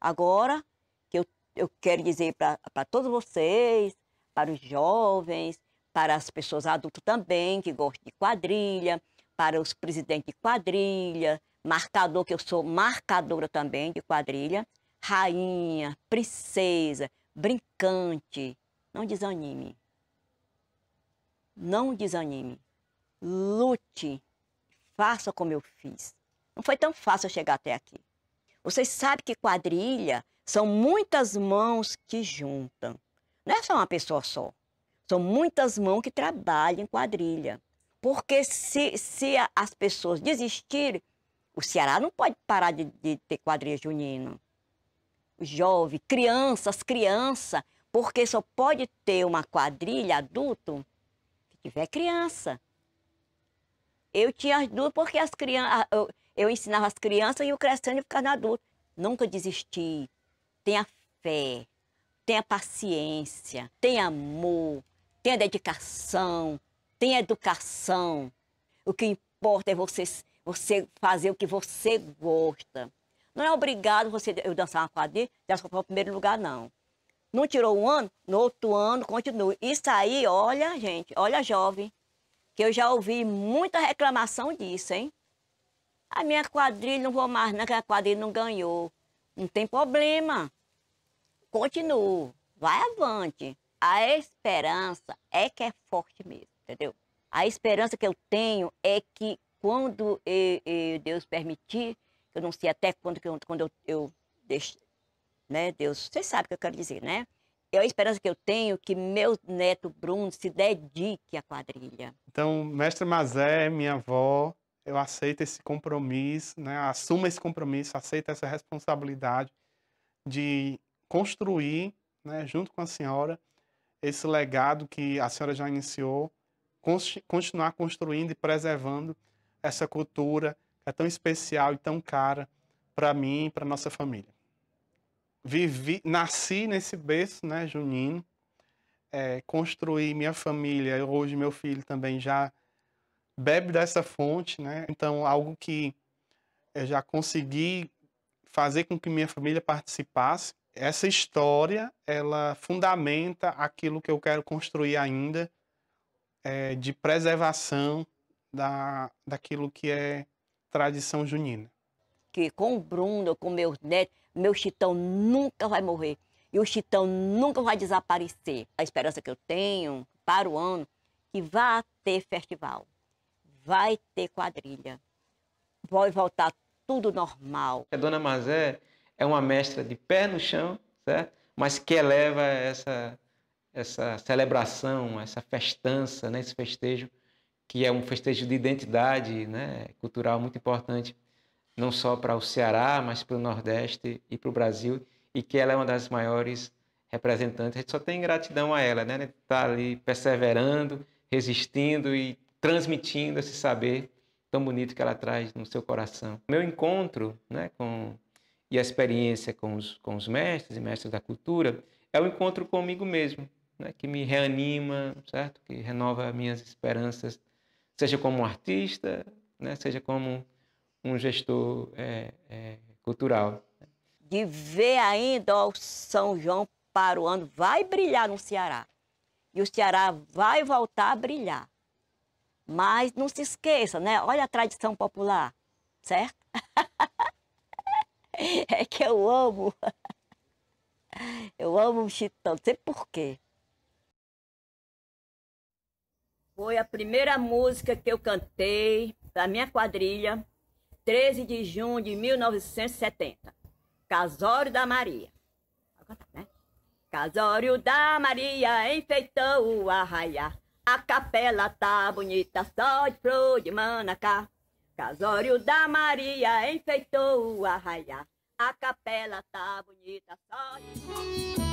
Agora que eu, eu quero dizer para todos vocês, para os jovens, para as pessoas adultas também que gostam de quadrilha, para os presidentes de quadrilha, marcador, que eu sou marcadora também de quadrilha, rainha, princesa, brincante. Não desanime. Não desanime. Lute. Faça como eu fiz. Não foi tão fácil chegar até aqui. Vocês sabem que quadrilha são muitas mãos que juntam. Não é só uma pessoa só. São muitas mãos que trabalham em quadrilha. Porque se, se as pessoas desistirem, o Ceará não pode parar de, de ter quadrilha junina. Jovem, crianças, criança, porque só pode ter uma quadrilha adulto tiver criança. Eu tinha as duas porque as crianças, eu, eu ensinava as crianças e o crescendo ficava adulto. Nunca desisti. Tenha fé, tenha paciência, tenha amor, tenha dedicação, tenha educação. O que importa é você, você fazer o que você gosta. Não é obrigado você eu dançar uma quadrilha, dançar para o primeiro lugar, não. Não tirou um ano? No outro ano, continua. Isso aí, olha, gente, olha, jovem, que eu já ouvi muita reclamação disso, hein? A minha quadrilha não vou mais, não, que a quadrilha não ganhou. Não tem problema. Continuo. Vai avante. A esperança é que é forte mesmo, entendeu? A esperança que eu tenho é que quando eu, eu, Deus permitir, eu não sei até quando, quando eu, eu deixo, né, Deus? Você sabe o que eu quero dizer, né? É a esperança que eu tenho que meu neto Bruno se dedique à quadrilha. Então, mestre Mazé, minha avó, eu aceito esse compromisso, né? esse compromisso, aceita essa responsabilidade de construir, né, junto com a senhora, esse legado que a senhora já iniciou, continuar construindo e preservando essa cultura que é tão especial e tão cara para mim e para nossa família vivi, nasci nesse berço, né, junino, é, construí minha família, hoje meu filho também já bebe dessa fonte, né? Então, algo que eu já consegui fazer com que minha família participasse. Essa história, ela fundamenta aquilo que eu quero construir ainda é, de preservação da, daquilo que é tradição junina com o Bruno, com meus netos, meu Chitão nunca vai morrer. E o Chitão nunca vai desaparecer. A esperança que eu tenho para o ano que vai ter festival, vai ter quadrilha, vai voltar tudo normal. A dona Mazé é uma mestra de pé no chão, certo? Mas que eleva essa essa celebração, essa festança, né? esse festejo que é um festejo de identidade, né? cultural muito importante não só para o Ceará, mas para o Nordeste e para o Brasil, e que ela é uma das maiores representantes. A gente só tem gratidão a ela, né? A gente está ali perseverando, resistindo e transmitindo esse saber tão bonito que ela traz no seu coração. Meu encontro né, com, e a experiência com os, com os mestres e mestres da cultura é o um encontro comigo mesmo, né, que me reanima, certo? que renova minhas esperanças, seja como artista, né, seja como um gestor é, é, cultural. De ver ainda o São João para o ano vai brilhar no Ceará. E o Ceará vai voltar a brilhar. Mas não se esqueça, né? Olha a tradição popular, certo? é que eu amo. Eu amo o Chitão, não sei por quê. Foi a primeira música que eu cantei da minha quadrilha 13 de junho de 1970. Casório da Maria. Né? Casório da Maria enfeitou o arraiá. A capela tá bonita, só de flor de manacá. Casório da Maria enfeitou o arraiá. A capela tá bonita, só de...